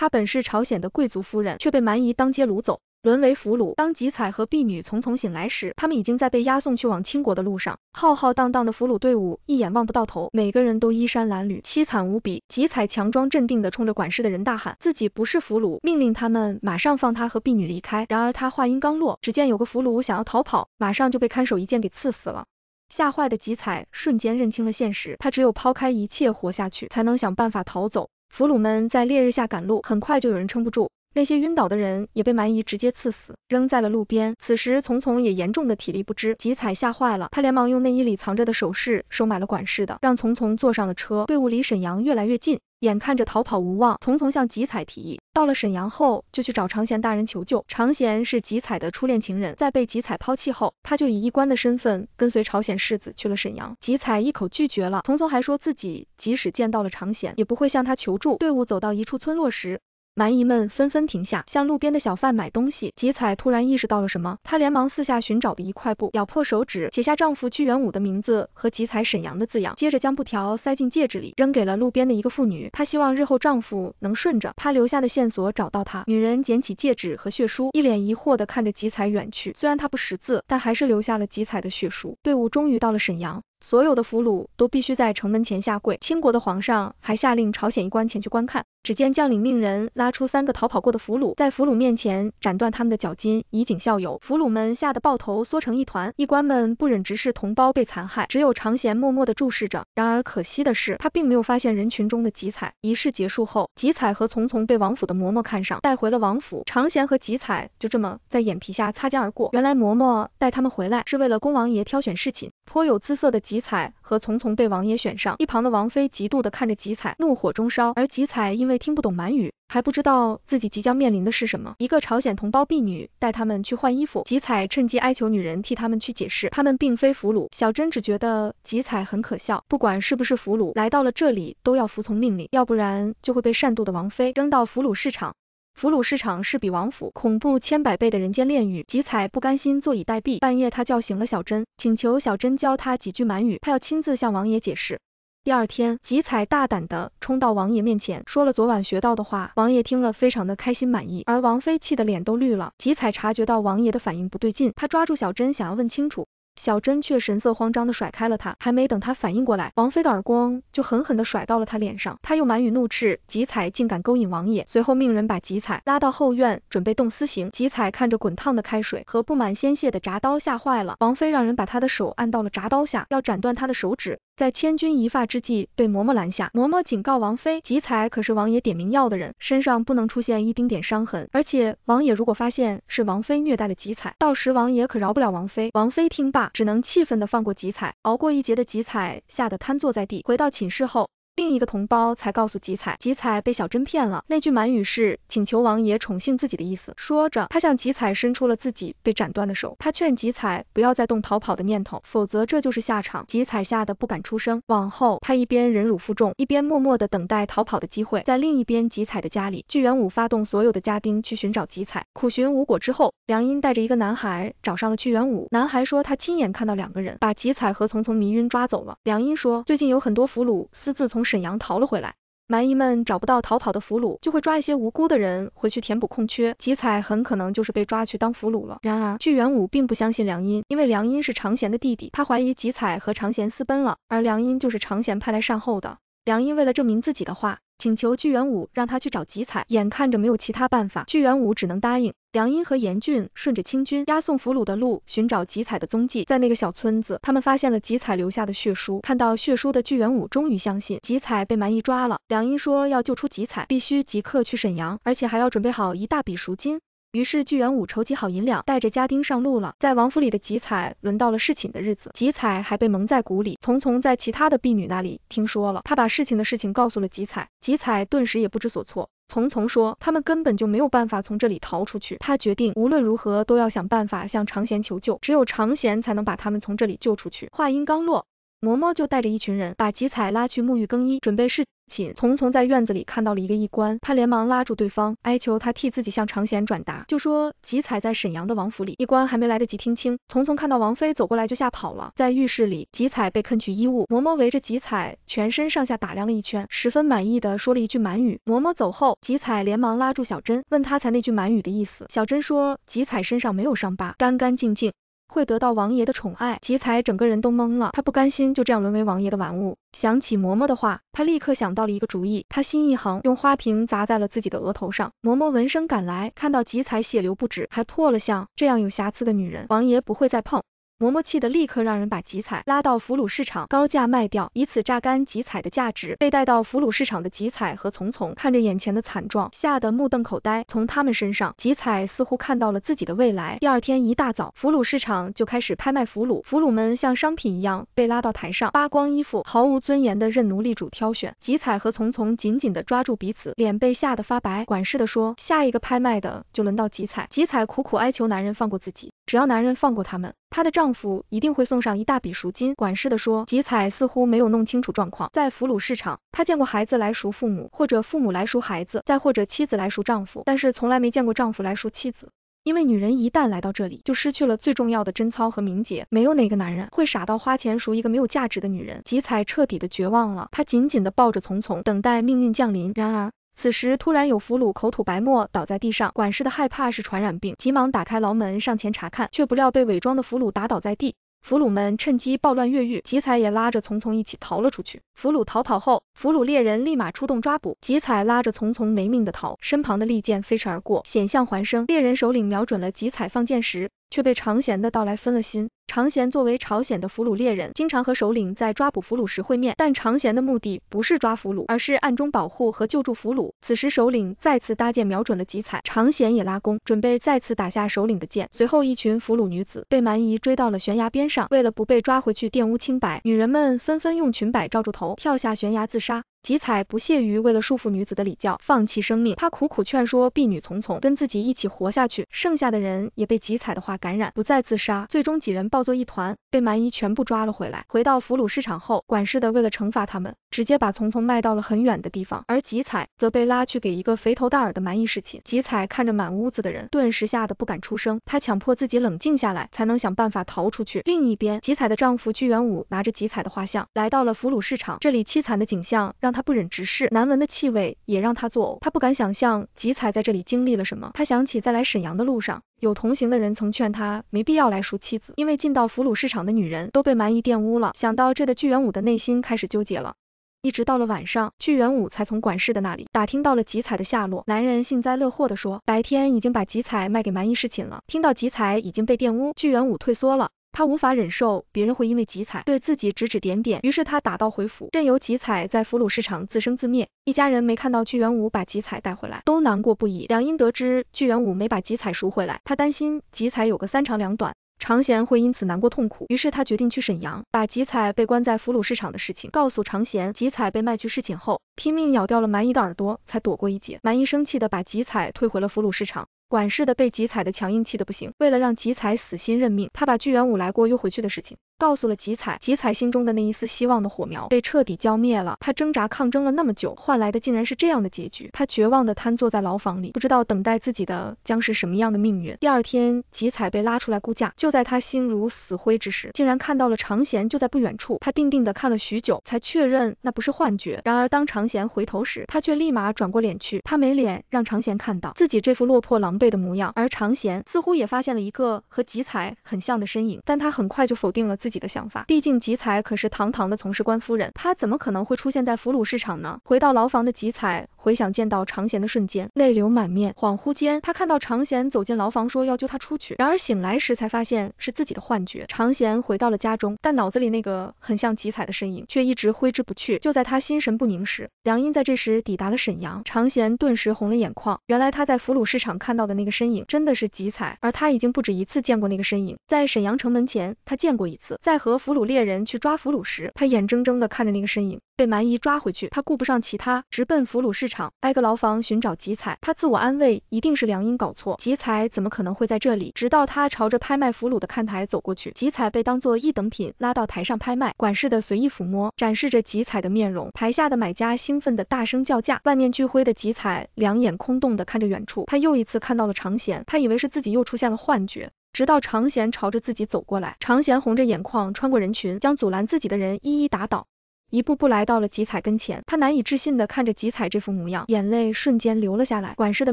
她本是朝鲜的贵族夫人，却被蛮夷当街掳走，沦为俘虏。当吉彩和婢女匆匆醒来时，他们已经在被押送去往清国的路上。浩浩荡荡的俘虏队伍一眼望不到头，每个人都衣衫褴褛，凄惨无比。吉彩强装镇定的冲着管事的人大喊，自己不是俘虏，命令他们马上放他和婢女离开。然而他话音刚落，只见有个俘虏想要逃跑，马上就被看守一剑给刺死了。吓坏的吉彩瞬间认清了现实，他只有抛开一切活下去，才能想办法逃走。俘虏们在烈日下赶路，很快就有人撑不住。那些晕倒的人也被蛮夷直接刺死，扔在了路边。此时丛丛也严重的体力不支，吉彩吓坏了，他连忙用内衣里藏着的首饰收买了管事的，让丛丛坐上了车。队伍离沈阳越来越近，眼看着逃跑无望，丛丛向吉彩提议，到了沈阳后就去找长贤大人求救。长贤是吉彩的初恋情人，在被吉彩抛弃后，他就以一官的身份跟随朝鲜世子去了沈阳。吉彩一口拒绝了，丛丛还说自己即使见到了长贤，也不会向他求助。队伍走到一处村落时。蛮夷们纷纷停下，向路边的小贩买东西。吉彩突然意识到了什么，她连忙四下寻找的一块布，咬破手指，写下丈夫巨元武的名字和吉彩沈阳的字样，接着将布条塞进戒指里，扔给了路边的一个妇女。她希望日后丈夫能顺着她留下的线索找到她。女人捡起戒指和血书，一脸疑惑的看着吉彩远去。虽然她不识字，但还是留下了吉彩的血书。队伍终于到了沈阳。所有的俘虏都必须在城门前下跪，清国的皇上还下令朝鲜一官前去观看。只见将领命人拉出三个逃跑过的俘虏，在俘虏面前斩断他们的脚筋，以儆效尤。俘虏们吓得抱头缩成一团，一官们不忍直视同胞被残害，只有常贤默默的注视着。然而可惜的是，他并没有发现人群中的吉彩。仪式结束后，吉彩和丛丛被王府的嬷嬷看上，带回了王府。常贤和吉彩就这么在眼皮下擦肩而过。原来嬷嬷带他们回来是为了恭王爷挑选侍寝，颇有姿色的。吉彩和丛丛被王爷选上，一旁的王妃嫉妒的看着吉彩，怒火中烧。而吉彩因为听不懂满语，还不知道自己即将面临的是什么。一个朝鲜同胞婢女带他们去换衣服，吉彩趁机哀求女人替他们去解释，他们并非俘虏。小珍只觉得吉彩很可笑，不管是不是俘虏，来到了这里都要服从命令，要不然就会被善妒的王妃扔到俘虏市场。俘虏市场是比王府恐怖千百倍的人间炼狱，吉彩不甘心坐以待毙。半夜，他叫醒了小珍，请求小珍教他几句满语，他要亲自向王爷解释。第二天，吉彩大胆的冲到王爷面前，说了昨晚学到的话。王爷听了，非常的开心满意。而王妃气得脸都绿了。吉彩察觉到王爷的反应不对劲，他抓住小珍，想要问清楚。小珍却神色慌张地甩开了他，还没等他反应过来，王妃的耳光就狠狠地甩到了他脸上。他又满语怒斥吉彩竟敢勾引王爷，随后命人把吉彩拉到后院，准备动私刑。吉彩看着滚烫的开水和布满鲜血的铡刀，吓坏了。王妃让人把他的手按到了铡刀下，要斩断他的手指。在千钧一发之际，被嬷嬷拦下。嬷嬷警告王妃，吉彩可是王爷点名要的人，身上不能出现一丁点伤痕。而且王爷如果发现是王妃虐待了吉彩，到时王爷可饶不了王妃。王妃听罢，只能气愤的放过吉彩。熬过一劫的吉彩吓得瘫坐在地。回到寝室后。另一个同胞才告诉吉彩，吉彩被小珍骗了。那句满语是请求王爷宠幸自己的意思。说着，他向吉彩伸出了自己被斩断的手。他劝吉彩不要再动逃跑的念头，否则这就是下场。吉彩吓得不敢出声。往后，他一边忍辱负重，一边默默地等待逃跑的机会。在另一边，吉彩的家里，巨元武发动所有的家丁去寻找吉彩，苦寻无果之后，梁英带着一个男孩找上了巨元武。男孩说他亲眼看到两个人把吉彩和丛丛迷晕抓走了。梁英说最近有很多俘虏私自从。沈阳逃了回来，蛮夷们找不到逃跑的俘虏，就会抓一些无辜的人回去填补空缺。吉彩很可能就是被抓去当俘虏了。然而，巨元武并不相信梁音，因为梁音是常贤的弟弟，他怀疑吉彩和常贤私奔了，而梁音就是常贤派来善后的。梁英为了证明自己的话，请求巨元武让他去找吉彩。眼看着没有其他办法，巨元武只能答应。梁英和严俊顺着清军押送俘虏的路寻找吉彩的踪迹，在那个小村子，他们发现了吉彩留下的血书。看到血书的巨元武终于相信吉彩被蛮夷抓了。梁英说要救出吉彩，必须即刻去沈阳，而且还要准备好一大笔赎金。于是，巨猿武筹集好银两，带着家丁上路了。在王府里的吉彩轮到了侍寝的日子，吉彩还被蒙在鼓里。丛丛在其他的婢女那里听说了，他把事情的事情告诉了吉彩，吉彩顿时也不知所措。丛丛说，他们根本就没有办法从这里逃出去。他决定无论如何都要想办法向长贤求救，只有长贤才能把他们从这里救出去。话音刚落。嬷嬷就带着一群人把吉彩拉去沐浴更衣，准备侍寝。丛丛在院子里看到了一个医官，他连忙拉住对方，哀求他替自己向长贤转达，就说吉彩在沈阳的王府里。医官还没来得及听清，丛丛看到王妃走过来就吓跑了。在浴室里，吉彩被褪去衣物，嬷嬷围着吉彩全身上下打量了一圈，十分满意的说了一句满语。嬷嬷走后，吉彩连忙拉住小珍，问他才那句满语的意思。小珍说吉彩身上没有伤疤，干干净净。会得到王爷的宠爱，吉才整个人都懵了。他不甘心就这样沦为王爷的玩物。想起嬷嬷的话，他立刻想到了一个主意。他心一横，用花瓶砸在了自己的额头上。嬷嬷闻声赶来，看到吉才血流不止，还破了相。这样有瑕疵的女人，王爷不会再碰。嬷嬷气得立刻让人把吉彩拉到俘虏市场高价卖掉，以此榨干吉彩的价值。被带到俘虏市场的吉彩和丛丛看着眼前的惨状，吓得目瞪口呆。从他们身上，吉彩似乎看到了自己的未来。第二天一大早，俘虏市场就开始拍卖俘虏，俘虏们像商品一样被拉到台上，扒光衣服，毫无尊严的任奴隶主挑选。吉彩和丛丛紧紧的抓住彼此，脸被吓得发白。管事的说，下一个拍卖的就轮到吉彩。吉彩苦苦哀求男人放过自己，只要男人放过他们。她的丈夫一定会送上一大笔赎金。管事的说，吉彩似乎没有弄清楚状况。在俘虏市场，他见过孩子来赎父母，或者父母来赎孩子，再或者妻子来赎丈夫，但是从来没见过丈夫来赎妻子。因为女人一旦来到这里，就失去了最重要的贞操和名节，没有哪个男人会傻到花钱赎一个没有价值的女人。吉彩彻底的绝望了，她紧紧的抱着丛丛，等待命运降临。然而，此时，突然有俘虏口吐白沫，倒在地上。管事的害怕是传染病，急忙打开牢门上前查看，却不料被伪装的俘虏打倒在地。俘虏们趁机暴乱越狱，吉彩也拉着丛丛一起逃了出去。俘虏逃跑后，俘虏猎人立马出动抓捕。吉彩拉着丛丛没命的逃，身旁的利剑飞驰而过，险象环生。猎人首领瞄准了吉彩放箭时。却被长贤的到来分了心。长贤作为朝鲜的俘虏猎人，经常和首领在抓捕俘虏时会面，但长贤的目的不是抓俘虏，而是暗中保护和救助俘虏。此时，首领再次搭箭，瞄准了吉彩，长贤也拉弓，准备再次打下首领的箭。随后，一群俘虏女子被蛮夷追到了悬崖边上，为了不被抓回去玷污清白，女人们纷纷用裙摆罩住头，跳下悬崖自杀。吉彩不屑于为了束缚女子的礼教放弃生命，他苦苦劝说婢女丛丛跟自己一起活下去，剩下的人也被吉彩的话感染，不再自杀。最终几人抱作一团，被蛮夷全部抓了回来。回到俘虏市场后，管事的为了惩罚他们，直接把丛丛卖到了很远的地方，而吉彩则被拉去给一个肥头大耳的蛮夷侍寝。吉彩看着满屋子的人，顿时吓得不敢出声。他强迫自己冷静下来，才能想办法逃出去。另一边，吉彩的丈夫巨元武拿着吉彩的画像来到了俘虏市场，这里凄惨的景象让。让他不忍直视，难闻的气味也让他作呕。他不敢想象吉彩在这里经历了什么。他想起在来沈阳的路上，有同行的人曾劝他没必要来赎妻子，因为进到俘虏市场的女人都被蛮夷玷污了。想到这的巨元武的内心开始纠结了，一直到了晚上，巨元武才从管事的那里打听到了吉彩的下落。男人幸灾乐祸地说，白天已经把吉彩卖给蛮夷侍寝了。听到吉彩已经被玷污，巨元武退缩了。他无法忍受别人会因为吉彩对自己指指点点，于是他打道回府，任由吉彩在俘虏市场自生自灭。一家人没看到巨元武把吉彩带回来，都难过不已。梁英得知巨元武没把吉彩赎回来，他担心吉彩有个三长两短，常贤会因此难过痛苦，于是他决定去沈阳，把吉彩被关在俘虏市场的事情告诉常贤。吉彩被卖去侍寝后，拼命咬掉了蛮夷的耳朵，才躲过一劫。蛮夷生气的把吉彩退回了俘虏市场。管事的被吉彩的强硬气得不行，为了让吉彩死心认命，他把巨猿武来过又回去的事情。告诉了吉彩，吉彩心中的那一丝希望的火苗被彻底浇灭了。他挣扎抗争了那么久，换来的竟然是这样的结局。他绝望地瘫坐在牢房里，不知道等待自己的将是什么样的命运。第二天，吉彩被拉出来估价，就在他心如死灰之时，竟然看到了长贤就在不远处。他定定地看了许久，才确认那不是幻觉。然而当长贤回头时，他却立马转过脸去，他没脸让长贤看到自己这副落魄狼狈的模样。而长贤似乎也发现了一个和吉彩很像的身影，但他很快就否定了自。自己的想法，毕竟吉才可是堂堂的从事官夫人，她怎么可能会出现在俘虏市场呢？回到牢房的吉才。回想见到常贤的瞬间，泪流满面。恍惚间，他看到常贤走进牢房，说要救他出去。然而醒来时才发现是自己的幻觉。常贤回到了家中，但脑子里那个很像吉彩的身影却一直挥之不去。就在他心神不宁时，梁英在这时抵达了沈阳。常贤顿时红了眼眶，原来他在俘虏市场看到的那个身影真的是吉彩，而他已经不止一次见过那个身影。在沈阳城门前，他见过一次；在和俘虏猎人去抓俘虏时，他眼睁睁的看着那个身影。被蛮夷抓回去，他顾不上其他，直奔俘虏市场，挨个牢房寻找吉彩。他自我安慰，一定是良英搞错，吉彩怎么可能会在这里？直到他朝着拍卖俘虏的看台走过去，吉彩被当做一等品拉到台上拍卖，管事的随意抚摸，展示着吉彩的面容。台下的买家兴奋的大声叫价，万念俱灰的吉彩两眼空洞的看着远处，他又一次看到了常贤，他以为是自己又出现了幻觉，直到常贤朝着自己走过来，常贤红着眼眶穿过人群，将阻拦自己的人一一打倒。一步步来到了吉彩跟前，他难以置信的看着吉彩这副模样，眼泪瞬间流了下来。管事的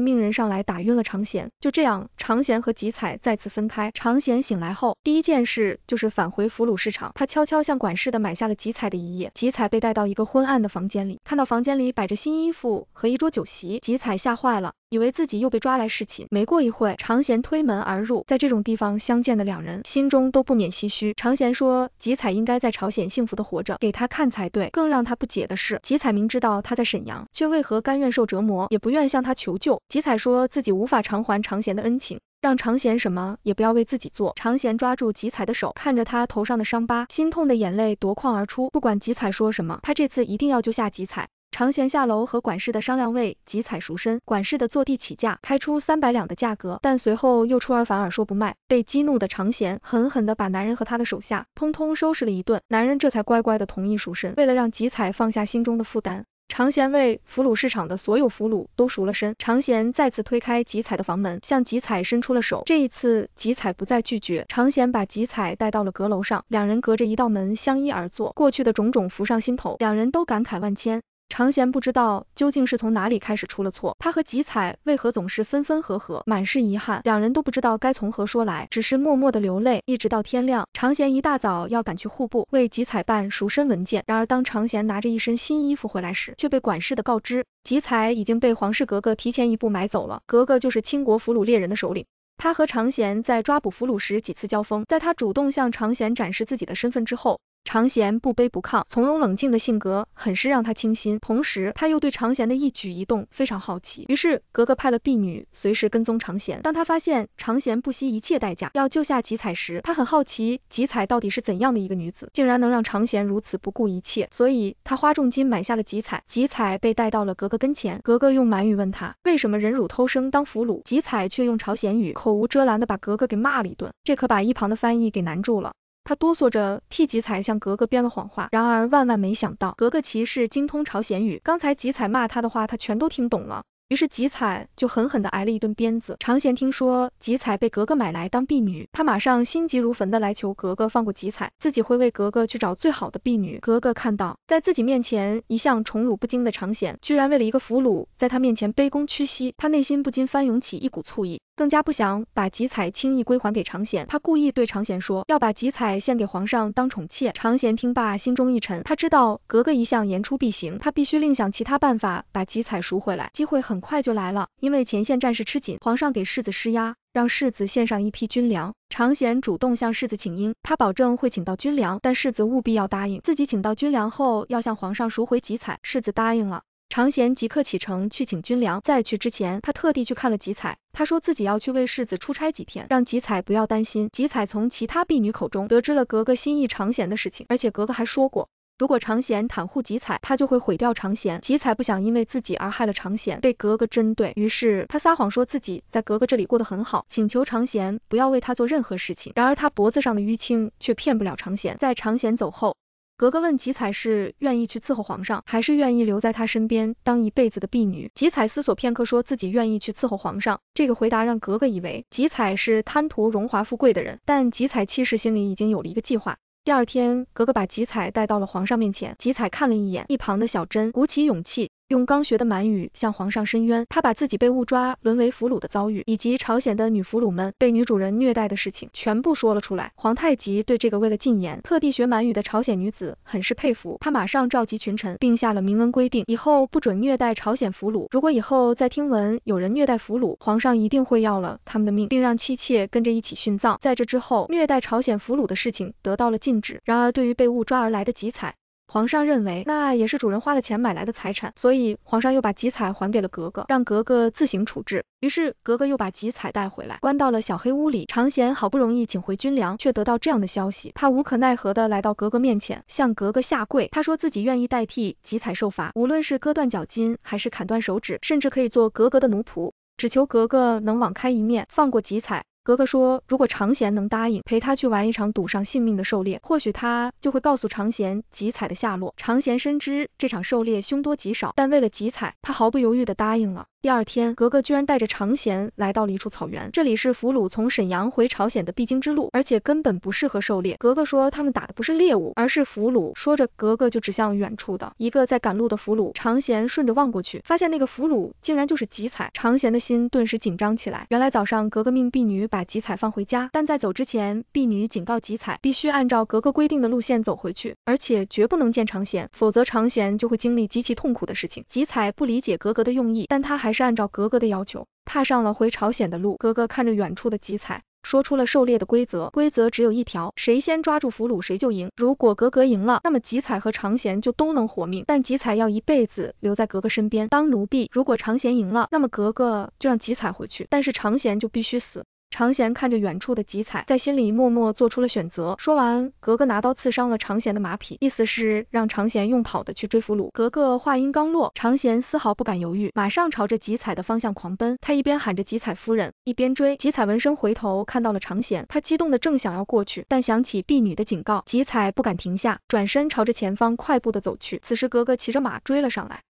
命人上来打晕了常贤，就这样，常贤和吉彩再次分开。常贤醒来后，第一件事就是返回俘虏市场，他悄悄向管事的买下了吉彩的一页。吉彩被带到一个昏暗的房间里，看到房间里摆着新衣服和一桌酒席，吉彩吓坏了。以为自己又被抓来侍寝，没过一会，常贤推门而入，在这种地方相见的两人，心中都不免唏嘘。常贤说，吉彩应该在朝鲜幸福的活着，给他看才对。更让他不解的是，吉彩明知道他在沈阳，却为何甘愿受折磨，也不愿向他求救。吉彩说自己无法偿还常贤的恩情，让常贤什么也不要为自己做。常贤抓住吉彩的手，看着他头上的伤疤，心痛的眼泪夺眶而出。不管吉彩说什么，他这次一定要救下吉彩。常贤下楼和管事的商量为吉彩赎身，管事的坐地起价，开出三百两的价格，但随后又出尔反尔，说不卖。被激怒的常贤狠狠地把男人和他的手下通通收拾了一顿，男人这才乖乖地同意赎身。为了让吉彩放下心中的负担，常贤为俘虏市场的所有俘虏都赎了身。常贤再次推开吉彩的房门，向吉彩伸出了手。这一次吉彩不再拒绝，常贤把吉彩带到了阁楼上，两人隔着一道门相依而坐，过去的种种浮上心头，两人都感慨万千。常贤不知道究竟是从哪里开始出了错，他和吉彩为何总是分分合合，满是遗憾，两人都不知道该从何说来，只是默默的流泪，一直到天亮。常贤一大早要赶去户部为吉彩办赎身文件，然而当常贤拿着一身新衣服回来时，却被管事的告知，吉彩已经被皇室格格提前一步买走了。格格就是清国俘虏猎人的首领，他和常贤在抓捕俘虏时几次交锋，在他主动向常贤展示自己的身份之后。常贤不卑不亢、从容冷静的性格，很是让他倾心。同时，他又对常贤的一举一动非常好奇。于是，格格派了婢女随时跟踪常贤。当他发现常贤不惜一切代价要救下吉彩时，他很好奇吉彩到底是怎样的一个女子，竟然能让常贤如此不顾一切。所以，他花重金买下了吉彩。吉彩被带到了格格跟前，格格用满语问他为什么忍辱偷生当俘虏，吉彩却用朝鲜语口无遮拦的把格格给骂了一顿，这可把一旁的翻译给难住了。他哆嗦着替吉彩向格格编了谎话，然而万万没想到，格格其实精通朝鲜语，刚才吉彩骂他的话，他全都听懂了。于是吉彩就狠狠地挨了一顿鞭子。长贤听说吉彩被格格买来当婢女，他马上心急如焚地来求格格放过吉彩，自己会为格格去找最好的婢女。格格看到在自己面前一向宠辱不惊的长贤，居然为了一个俘虏，在他面前卑躬屈膝，他内心不禁翻涌起一股醋意。更加不想把吉彩轻易归还给常贤，他故意对常贤说要把吉彩献给皇上当宠妾。常贤听罢，心中一沉，他知道格格一向言出必行，他必须另想其他办法把吉彩赎回来。机会很快就来了，因为前线战事吃紧，皇上给世子施压，让世子献上一批军粮。常贤主动向世子请缨，他保证会请到军粮，但世子务必要答应自己请到军粮后要向皇上赎回吉彩。世子答应了。常贤即刻启程去请军粮，在去之前，他特地去看了吉彩。他说自己要去为世子出差几天，让吉彩不要担心。吉彩从其他婢女口中得知了格格心意常贤的事情，而且格格还说过，如果常贤袒护吉彩，他就会毁掉常贤。吉彩不想因为自己而害了常贤，被格格针对，于是他撒谎说自己在格格这里过得很好，请求常贤不要为他做任何事情。然而他脖子上的淤青却骗不了常贤。在常贤走后。格格问吉彩是愿意去伺候皇上，还是愿意留在他身边当一辈子的婢女。吉彩思索片刻，说自己愿意去伺候皇上。这个回答让格格以为吉彩是贪图荣华富贵的人，但吉彩其实心里已经有了一个计划。第二天，格格把吉彩带到了皇上面前，吉彩看了一眼一旁的小珍，鼓起勇气。用刚学的满语向皇上申冤，他把自己被误抓、沦为俘虏的遭遇，以及朝鲜的女俘虏们被女主人虐待的事情，全部说了出来。皇太极对这个为了禁言，特地学满语的朝鲜女子很是佩服，他马上召集群臣，并下了明文规定，以后不准虐待朝鲜俘虏。如果以后再听闻有人虐待俘虏，皇上一定会要了他们的命，并让妻妾跟着一起殉葬。在这之后，虐待朝鲜俘虏的事情得到了禁止。然而，对于被误抓而来的吉彩。皇上认为那也是主人花了钱买来的财产，所以皇上又把吉彩还给了格格，让格格自行处置。于是格格又把吉彩带回来，关到了小黑屋里。常显好不容易请回军粮，却得到这样的消息，他无可奈何地来到格格面前，向格格下跪。他说自己愿意代替吉彩受罚，无论是割断脚筋，还是砍断手指，甚至可以做格格的奴仆，只求格格能网开一面，放过吉彩。格格说：“如果常贤能答应陪他去玩一场赌上性命的狩猎，或许他就会告诉常贤吉彩的下落。”常贤深知这场狩猎凶多吉少，但为了吉彩，他毫不犹豫地答应了。第二天，格格居然带着长贤来到了一处草原，这里是俘虏从沈阳回朝鲜的必经之路，而且根本不适合狩猎。格格说他们打的不是猎物，而是俘虏。说着，格格就指向远处的一个在赶路的俘虏。长贤顺着望过去，发现那个俘虏竟然就是吉彩。长贤的心顿时紧张起来。原来早上格格命婢女把吉彩放回家，但在走之前，婢女警告吉彩必须按照格格规定的路线走回去，而且绝不能见长贤，否则长贤就会经历极其痛苦的事情。吉彩不理解格格的用意，但他还是。是按照格格的要求，踏上了回朝鲜的路。格格看着远处的吉彩，说出了狩猎的规则。规则只有一条，谁先抓住俘虏，谁就赢。如果格格赢了，那么吉彩和长贤就都能活命，但吉彩要一辈子留在格格身边当奴婢。如果长贤赢了，那么格格就让吉彩回去，但是长贤就必须死。常贤看着远处的吉彩，在心里默默做出了选择。说完，格格拿刀刺伤了常贤的马匹，意思是让常贤用跑的去追俘虏。格格话音刚落，常贤丝毫不敢犹豫，马上朝着吉彩的方向狂奔。他一边喊着吉彩夫人，一边追。吉彩闻声回头看到了常贤，他激动的正想要过去，但想起婢女的警告，吉彩不敢停下，转身朝着前方快步的走去。此时，格格骑着马追了上来。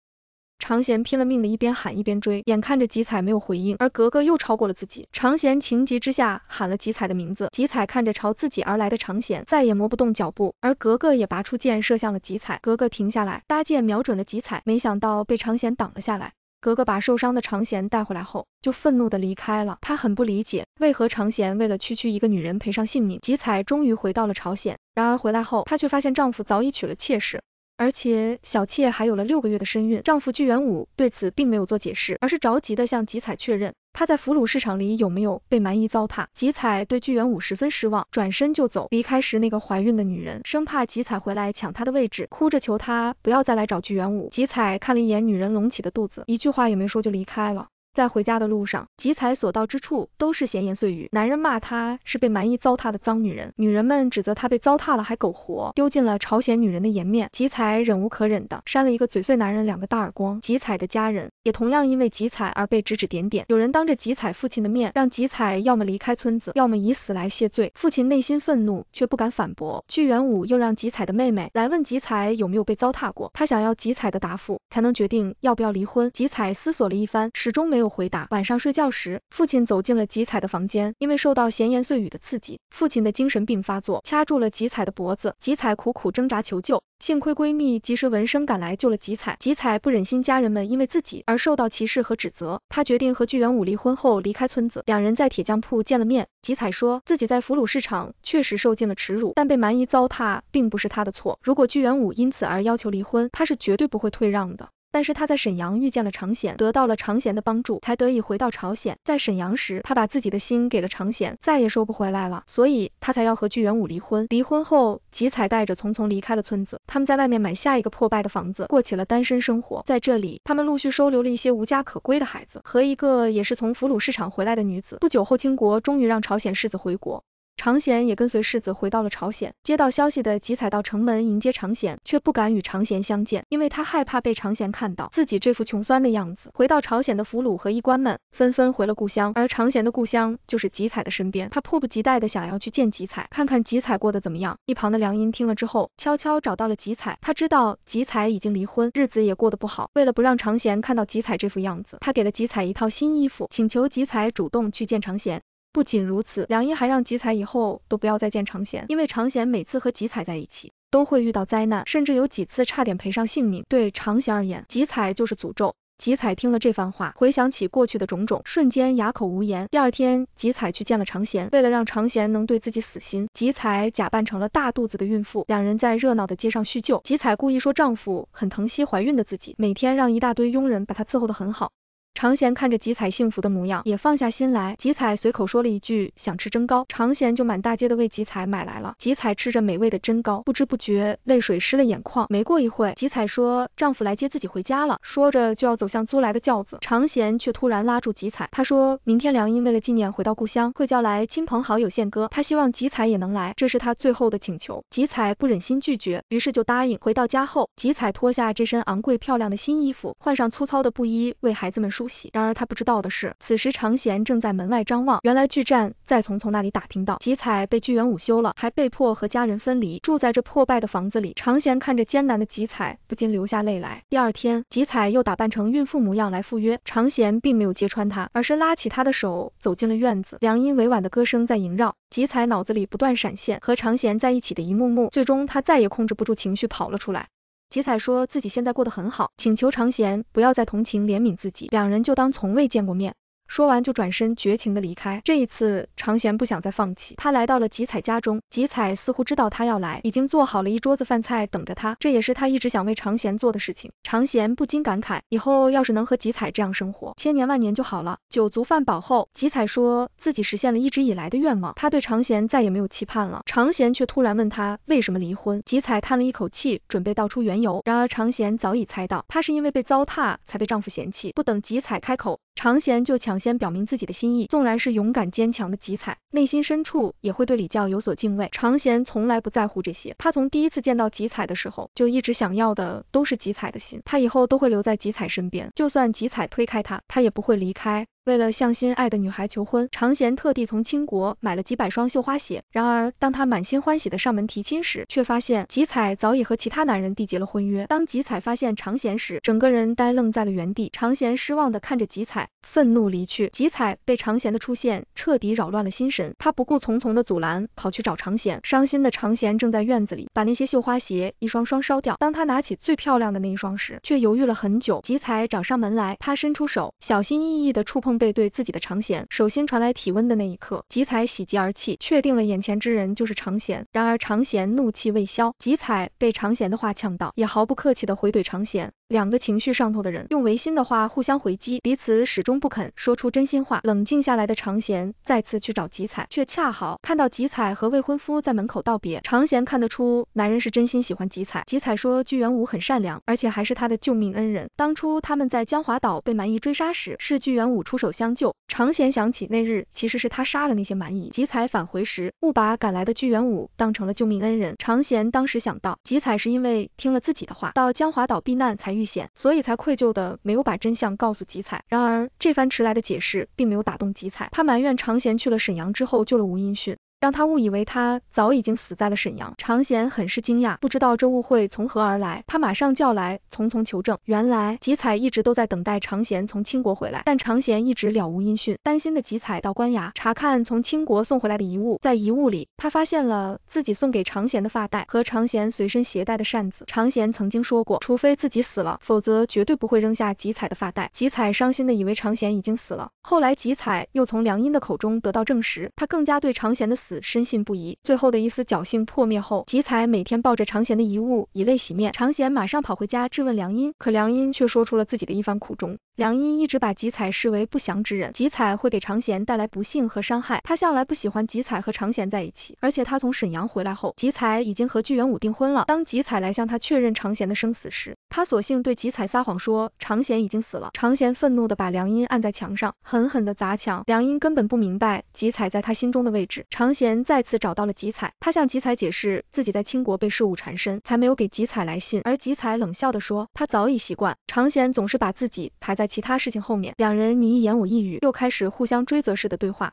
常贤拼了命的一边喊一边追，眼看着吉彩没有回应，而格格又超过了自己。常贤情急之下喊了吉彩的名字，吉彩看着朝自己而来的常贤，再也挪不动脚步。而格格也拔出箭射向了吉彩，格格停下来搭箭瞄准了吉彩，没想到被常贤挡了下来。格格把受伤的常贤带回来后，就愤怒的离开了。她很不理解，为何常贤为了区区一个女人赔上性命。吉彩终于回到了朝鲜，然而回来后，她却发现丈夫早已娶了妾室。而且小妾还有了六个月的身孕，丈夫巨元武对此并没有做解释，而是着急的向吉彩确认他在俘虏市场里有没有被蛮夷糟蹋。吉彩对巨元武十分失望，转身就走。离开时，那个怀孕的女人生怕吉彩回来抢她的位置，哭着求他不要再来找巨元武。吉彩看了一眼女人隆起的肚子，一句话也没说就离开了。在回家的路上，吉彩所到之处都是闲言碎语。男人骂她是被蛮夷糟蹋的脏女人，女人们指责她被糟蹋了还苟活，丢尽了朝鲜女人的颜面。吉彩忍无可忍的扇了一个嘴碎男人两个大耳光。吉彩的家人也同样因为吉彩而被指指点点。有人当着吉彩父亲的面让吉彩要么离开村子，要么以死来谢罪。父亲内心愤怒却不敢反驳。巨元武又让吉彩的妹妹来问吉彩有没有被糟蹋过，他想要吉彩的答复才能决定要不要离婚。吉彩思索了一番，始终没有。回答。晚上睡觉时，父亲走进了吉彩的房间，因为受到闲言碎语的刺激，父亲的精神病发作，掐住了吉彩的脖子。吉彩苦苦挣扎求救，幸亏闺蜜及时闻声赶来救了吉彩。吉彩不忍心家人们因为自己而受到歧视和指责，她决定和巨元武离婚后离开村子。两人在铁匠铺见了面，吉彩说自己在俘虏市场确实受尽了耻辱，但被蛮夷糟蹋并不是他的错。如果巨元武因此而要求离婚，他是绝对不会退让的。但是他在沈阳遇见了长贤，得到了长贤的帮助，才得以回到朝鲜。在沈阳时，他把自己的心给了长贤，再也收不回来了，所以他才要和巨元武离婚。离婚后，吉彩带着聪聪离开了村子，他们在外面买下一个破败的房子，过起了单身生活。在这里，他们陆续收留了一些无家可归的孩子和一个也是从俘虏市场回来的女子。不久后，清国终于让朝鲜世子回国。常贤也跟随世子回到了朝鲜，接到消息的吉彩到城门迎接常贤，却不敢与常贤相见，因为他害怕被常贤看到自己这副穷酸的样子。回到朝鲜的俘虏和医官们纷纷回了故乡，而常贤的故乡就是吉彩的身边，他迫不及待的想要去见吉彩，看看吉彩过得怎么样。一旁的梁音听了之后，悄悄找到了吉彩，他知道吉彩已经离婚，日子也过得不好，为了不让常贤看到吉彩这副样子，他给了吉彩一套新衣服，请求吉彩主动去见常贤。不仅如此，梁一还让吉彩以后都不要再见常贤，因为常贤每次和吉彩在一起都会遇到灾难，甚至有几次差点赔上性命。对常贤而言，吉彩就是诅咒。吉彩听了这番话，回想起过去的种种，瞬间哑口无言。第二天，吉彩去见了常贤，为了让常贤能对自己死心，吉彩假扮成了大肚子的孕妇，两人在热闹的街上叙旧。吉彩故意说丈夫很疼惜怀孕的自己，每天让一大堆佣人把她伺候的很好。常贤看着吉彩幸福的模样，也放下心来。吉彩随口说了一句想吃蒸糕，常贤就满大街的为吉彩买来了。吉彩吃着美味的蒸糕，不知不觉泪水湿了眼眶。没过一会，吉彩说丈夫来接自己回家了，说着就要走向租来的轿子。常贤却突然拉住吉彩，他说明天梁英为了纪念回到故乡，会叫来亲朋好友献歌，他希望吉彩也能来，这是他最后的请求。吉彩不忍心拒绝，于是就答应。回到家后，吉彩脱下这身昂贵漂亮的新衣服，换上粗糙的布衣，为孩子们梳。然而他不知道的是，此时常贤正在门外张望。原来巨战在从从那里打听到，吉彩被巨猿午休了，还被迫和家人分离，住在这破败的房子里。常贤看着艰难的吉彩，不禁流下泪来。第二天，吉彩又打扮成孕妇模样来赴约，常贤并没有揭穿他，而是拉起他的手走进了院子。梁音委婉的歌声在萦绕，吉彩脑子里不断闪现和常贤在一起的一幕幕。最终，他再也控制不住情绪，跑了出来。吉彩说自己现在过得很好，请求长贤不要再同情怜悯自己，两人就当从未见过面。说完就转身绝情的离开。这一次常贤不想再放弃，他来到了吉彩家中。吉彩似乎知道他要来，已经做好了一桌子饭菜等着他，这也是他一直想为常贤做的事情。常贤不禁感慨，以后要是能和吉彩这样生活，千年万年就好了。酒足饭饱后，吉彩说自己实现了一直以来的愿望，他对常贤再也没有期盼了。常贤却突然问他为什么离婚，吉彩叹了一口气，准备道出缘由，然而常贤早已猜到，她是因为被糟蹋才被丈夫嫌弃。不等吉彩开口。常贤就抢先表明自己的心意，纵然是勇敢坚强的吉彩，内心深处也会对礼教有所敬畏。常贤从来不在乎这些，他从第一次见到吉彩的时候，就一直想要的都是吉彩的心，他以后都会留在吉彩身边，就算吉彩推开他，他也不会离开。为了向心爱的女孩求婚，常贤特地从清国买了几百双绣花鞋。然而，当他满心欢喜的上门提亲时，却发现吉彩早已和其他男人缔结了婚约。当吉彩发现常贤时，整个人呆愣在了原地。常贤失望的看着吉彩，愤怒离去。吉彩被常贤的出现彻底扰乱了心神，他不顾从从的阻拦，跑去找常贤。伤心的常贤正在院子里把那些绣花鞋一双双烧掉。当他拿起最漂亮的那一双时，却犹豫了很久。吉彩找上门来，他伸出手，小心翼翼的触碰。背对自己的长贤，手心传来体温的那一刻，吉彩喜极而泣，确定了眼前之人就是长贤。然而长贤怒气未消，吉彩被长贤的话呛到，也毫不客气的回怼长贤。两个情绪上头的人用违心的话互相回击，彼此始终不肯说出真心话。冷静下来的长贤再次去找吉彩，却恰好看到吉彩和未婚夫在门口道别。长贤看得出男人是真心喜欢吉彩。吉彩说巨元武很善良，而且还是他的救命恩人。当初他们在江华岛被蛮夷追杀时，是巨元武出手。相救，常贤想起那日其实是他杀了那些蛮夷。吉彩返回时，误把赶来的巨猿武当成了救命恩人。常贤当时想到，吉彩是因为听了自己的话，到江华岛避难才遇险，所以才愧疚的没有把真相告诉吉彩。然而这番迟来的解释并没有打动吉彩，他埋怨常贤去了沈阳之后，救了吴音讯。让他误以为他早已经死在了沈阳，常贤很是惊讶，不知道这误会从何而来。他马上叫来丛丛求证，原来吉彩一直都在等待常贤从清国回来，但常贤一直了无音讯，担心的吉彩到官衙查看从清国送回来的遗物，在遗物里他发现了自己送给常贤的发带和常贤随身携带的扇子。常贤曾经说过，除非自己死了，否则绝对不会扔下吉彩的发带。吉彩伤心的以为常贤已经死了，后来吉彩又从梁音的口中得到证实，他更加对常贤的死。深信不疑，最后的一丝侥幸破灭后，吉彩每天抱着长贤的遗物以泪洗面。长贤马上跑回家质问梁音，可梁音却说出了自己的一番苦衷。梁音一直把吉彩视为不祥之人，吉彩会给长贤带来不幸和伤害。他向来不喜欢吉彩和长贤在一起，而且他从沈阳回来后，吉彩已经和巨元武订婚了。当吉彩来向他确认长贤的生死时，他索性对吉彩撒谎说长贤已经死了。长贤愤怒地把梁音按在墙上，狠狠地砸墙。梁音根本不明白吉彩在他心中的位置。长。常贤再次找到了吉彩，他向吉彩解释自己在清国被事务缠身，才没有给吉彩来信。而吉彩冷笑地说，他早已习惯，常贤总是把自己排在其他事情后面。两人你一言我一语，又开始互相追责式的对话，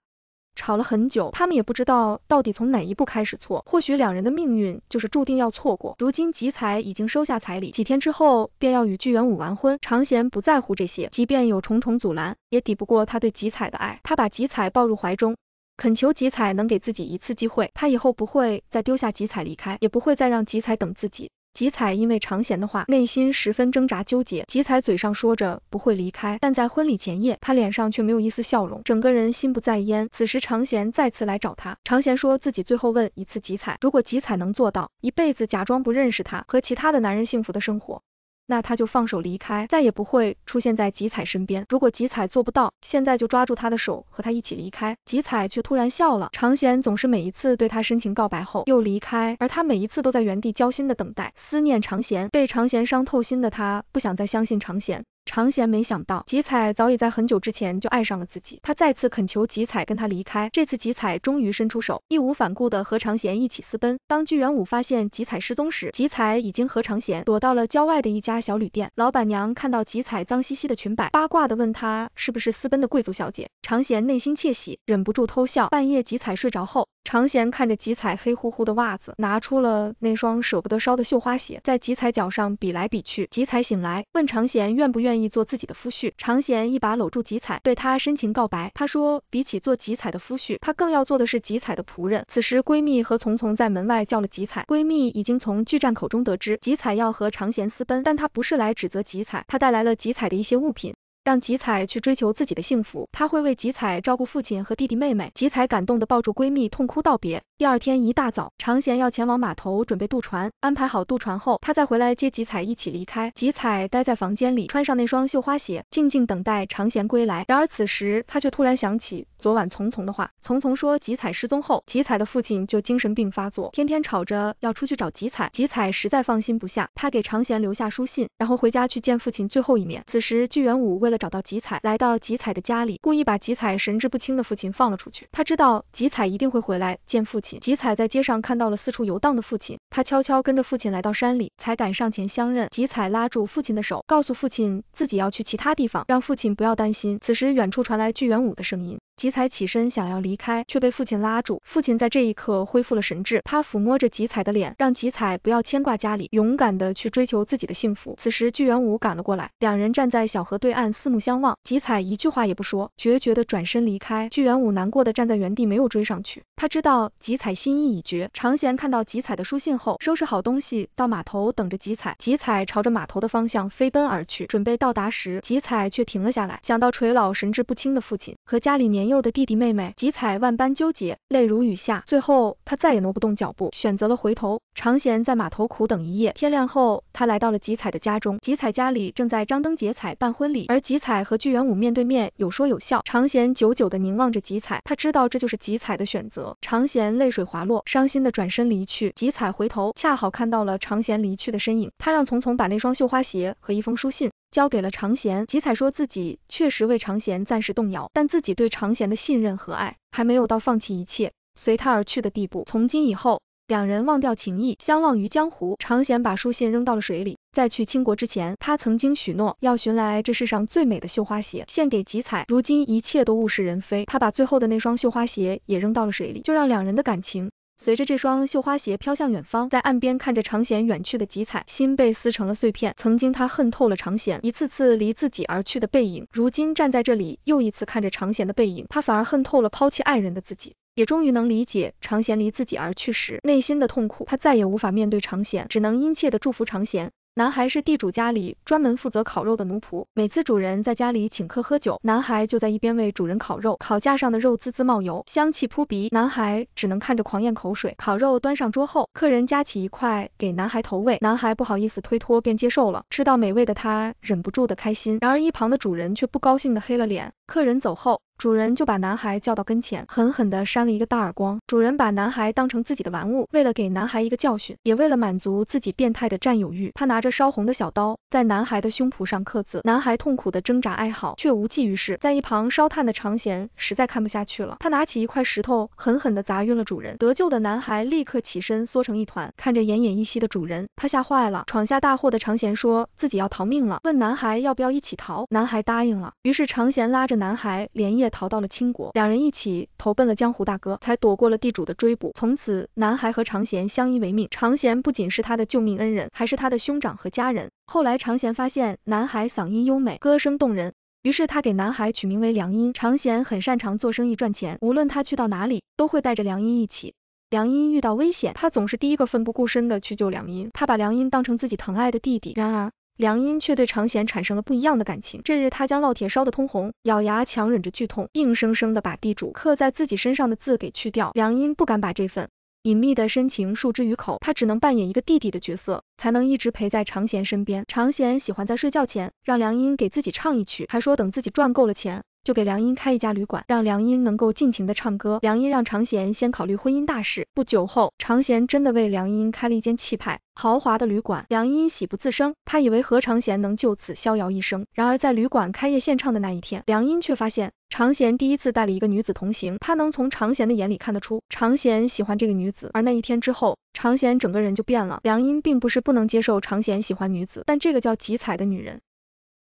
吵了很久，他们也不知道到底从哪一步开始错。或许两人的命运就是注定要错过。如今吉彩已经收下彩礼，几天之后便要与巨源武完婚。常贤不在乎这些，即便有重重阻拦，也抵不过他对吉彩的爱。他把吉彩抱入怀中。恳求吉彩能给自己一次机会，他以后不会再丢下吉彩离开，也不会再让吉彩等自己。吉彩因为常贤的话，内心十分挣扎纠结。吉彩嘴上说着不会离开，但在婚礼前夜，他脸上却没有一丝笑容，整个人心不在焉。此时常贤再次来找他，常贤说自己最后问一次吉彩，如果吉彩能做到一辈子假装不认识他，和其他的男人幸福的生活。那他就放手离开，再也不会出现在吉彩身边。如果吉彩做不到，现在就抓住他的手，和他一起离开。吉彩却突然笑了。常贤总是每一次对他深情告白后又离开，而他每一次都在原地焦心的等待，思念常贤，被常贤伤透心的他不想再相信常贤。常贤没想到吉彩早已在很久之前就爱上了自己，他再次恳求吉彩跟他离开。这次吉彩终于伸出手，义无反顾的和常贤一起私奔。当巨元武发现吉彩失踪时，吉彩已经和常贤躲到了郊外的一家小旅店。老板娘看到吉彩脏兮兮的裙摆，八卦的问她是不是私奔的贵族小姐。常贤内心窃喜，忍不住偷笑。半夜吉彩睡着后。常贤看着吉彩黑乎乎的袜子，拿出了那双舍不得烧的绣花鞋，在吉彩脚上比来比去。吉彩醒来，问常贤愿不愿意做自己的夫婿。常贤一把搂住吉彩，对他深情告白。他说，比起做吉彩的夫婿，他更要做的是吉彩的仆人。此时，闺蜜和丛丛在门外叫了吉彩。闺蜜已经从巨战口中得知吉彩要和常贤私奔，但她不是来指责吉彩，她带来了吉彩的一些物品。让吉彩去追求自己的幸福，她会为吉彩照顾父亲和弟弟妹妹。吉彩感动地抱住闺蜜，痛哭道别。第二天一大早，常贤要前往码头准备渡船，安排好渡船后，他再回来接吉彩一起离开。吉彩待在房间里，穿上那双绣花鞋，静静等待常贤归来。然而此时，他却突然想起昨晚丛丛的话。丛丛说吉彩失踪后，吉彩的父亲就精神病发作，天天吵着要出去找吉彩。吉彩实在放心不下，他给常贤留下书信，然后回家去见父亲最后一面。此时，巨元武为了。找到吉彩，来到吉彩的家里，故意把吉彩神志不清的父亲放了出去。他知道吉彩一定会回来见父亲。吉彩在街上看到了四处游荡的父亲，他悄悄跟着父亲来到山里，才敢上前相认。吉彩拉住父亲的手，告诉父亲自己要去其他地方，让父亲不要担心。此时，远处传来巨猿武的声音。吉彩起身想要离开，却被父亲拉住。父亲在这一刻恢复了神智，他抚摸着吉彩的脸，让吉彩不要牵挂家里，勇敢的去追求自己的幸福。此时巨元武赶了过来，两人站在小河对岸四目相望。吉彩一句话也不说，决绝的转身离开。巨元武难过的站在原地，没有追上去。他知道吉彩心意已决。常贤看到吉彩的书信后，收拾好东西到码头等着吉彩。吉彩朝着码头的方向飞奔而去，准备到达时，吉彩却停了下来，想到垂老神志不清的父亲和家里年。年幼的弟弟妹妹，吉彩万般纠结，泪如雨下，最后她再也挪不动脚步，选择了回头。长贤在码头苦等一夜，天亮后，他来到了吉彩的家中。吉彩家里正在张灯结彩办婚礼，而吉彩和巨元武面对面有说有笑。长贤久久地凝望着吉彩，他知道这就是吉彩的选择。长贤泪水滑落，伤心的转身离去。吉彩回头，恰好看到了长贤离去的身影，他让丛丛把那双绣花鞋和一封书信。交给了常贤，吉彩说自己确实为常贤暂时动摇，但自己对常贤的信任和爱还没有到放弃一切随他而去的地步。从今以后，两人忘掉情谊，相忘于江湖。常贤把书信扔到了水里，在去清国之前，他曾经许诺要寻来这世上最美的绣花鞋献给吉彩。如今一切都物是人非，他把最后的那双绣花鞋也扔到了水里，就让两人的感情。随着这双绣花鞋飘向远方，在岸边看着长贤远去的吉彩，心被撕成了碎片。曾经他恨透了长贤一次次离自己而去的背影，如今站在这里又一次看着长贤的背影，他反而恨透了抛弃爱人的自己，也终于能理解长贤离自己而去时内心的痛苦。他再也无法面对长贤，只能殷切地祝福长贤。男孩是地主家里专门负责烤肉的奴仆，每次主人在家里请客喝酒，男孩就在一边为主人烤肉。烤架上的肉滋滋冒油，香气扑鼻，男孩只能看着狂咽口水。烤肉端上桌后，客人夹起一块给男孩投喂，男孩不好意思推脱，便接受了。吃到美味的他忍不住的开心，然而一旁的主人却不高兴的黑了脸。客人走后，主人就把男孩叫到跟前，狠狠地扇了一个大耳光。主人把男孩当成自己的玩物，为了给男孩一个教训，也为了满足自己变态的占有欲，他拿着烧红的小刀，在男孩的胸脯上刻字。男孩痛苦地挣扎哀嚎，却无济于事。在一旁烧炭的长贤实在看不下去了，他拿起一块石头，狠狠地砸晕了主人。得救的男孩立刻起身，缩成一团，看着奄奄一息的主人，他吓坏了。闯下大祸的长贤说自己要逃命了，问男孩要不要一起逃，男孩答应了。于是长贤拉着。男孩连夜逃到了清国，两人一起投奔了江湖大哥，才躲过了地主的追捕。从此，男孩和常贤相依为命。常贤不仅是他的救命恩人，还是他的兄长和家人。后来，常贤发现男孩嗓音优美，歌声动人，于是他给男孩取名为梁音。常贤很擅长做生意赚钱，无论他去到哪里，都会带着梁音一起。梁音遇到危险，他总是第一个奋不顾身的去救梁音。他把梁音当成自己疼爱的弟弟。然而，梁英却对常贤产生了不一样的感情。这日，他将烙铁烧得通红，咬牙强忍着剧痛，硬生生的把地主刻在自己身上的字给去掉。梁英不敢把这份隐秘的深情诉之于口，他只能扮演一个弟弟的角色，才能一直陪在常贤身边。常贤喜欢在睡觉前让梁英给自己唱一曲，还说等自己赚够了钱。就给梁音开一家旅馆，让梁音能够尽情的唱歌。梁音让常贤先考虑婚姻大事。不久后，常贤真的为梁音开了一间气派豪华的旅馆。梁音喜不自胜，他以为何常贤能就此逍遥一生。然而在旅馆开业献唱的那一天，梁音却发现常贤第一次带了一个女子同行。他能从常贤的眼里看得出，常贤喜欢这个女子。而那一天之后，常贤整个人就变了。梁音并不是不能接受常贤喜欢女子，但这个叫吉彩的女人。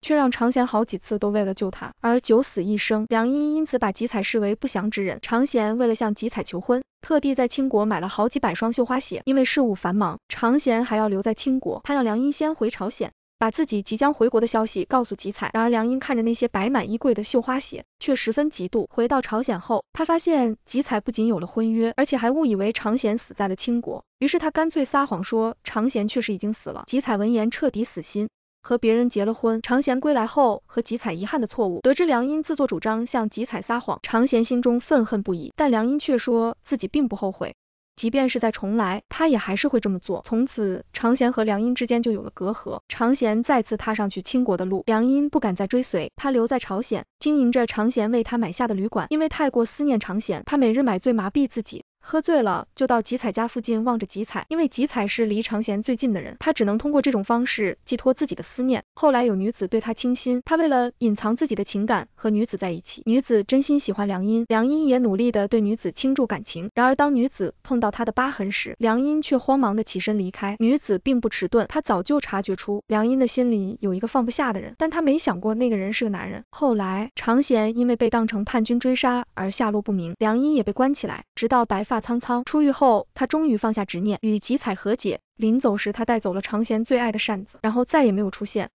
却让常贤好几次都为了救他而九死一生。梁茵因此把吉彩视为不祥之人。常贤为了向吉彩求婚，特地在清国买了好几百双绣花鞋。因为事务繁忙，常贤还要留在清国，他让梁茵先回朝鲜，把自己即将回国的消息告诉吉彩。然而梁英看着那些摆满衣柜的绣花鞋，却十分嫉妒。回到朝鲜后，他发现吉彩不仅有了婚约，而且还误以为常贤死在了清国，于是他干脆撒谎说常贤确实已经死了。吉彩闻言彻底死心。和别人结了婚，常贤归来后和吉彩遗憾的错误，得知梁英自作主张向吉彩撒谎，常贤心中愤恨不已。但梁英却说自己并不后悔，即便是在重来，他也还是会这么做。从此，常贤和梁英之间就有了隔阂。常贤再次踏上去倾国的路，梁英不敢再追随他，留在朝鲜经营着常贤为他买下的旅馆。因为太过思念常贤，他每日买醉麻痹自己。喝醉了就到吉彩家附近望着吉彩，因为吉彩是离长贤最近的人，他只能通过这种方式寄托自己的思念。后来有女子对他倾心，他为了隐藏自己的情感和女子在一起。女子真心喜欢梁音，梁音也努力的对女子倾注感情。然而当女子碰到他的疤痕时，梁音却慌忙的起身离开。女子并不迟钝，她早就察觉出梁音的心里有一个放不下的人，但她没想过那个人是个男人。后来长贤因为被当成叛军追杀而下落不明，梁音也被关起来，直到白发。苍苍出狱后，他终于放下执念，与吉彩和解。临走时，他带走了长贤最爱的扇子，然后再也没有出现。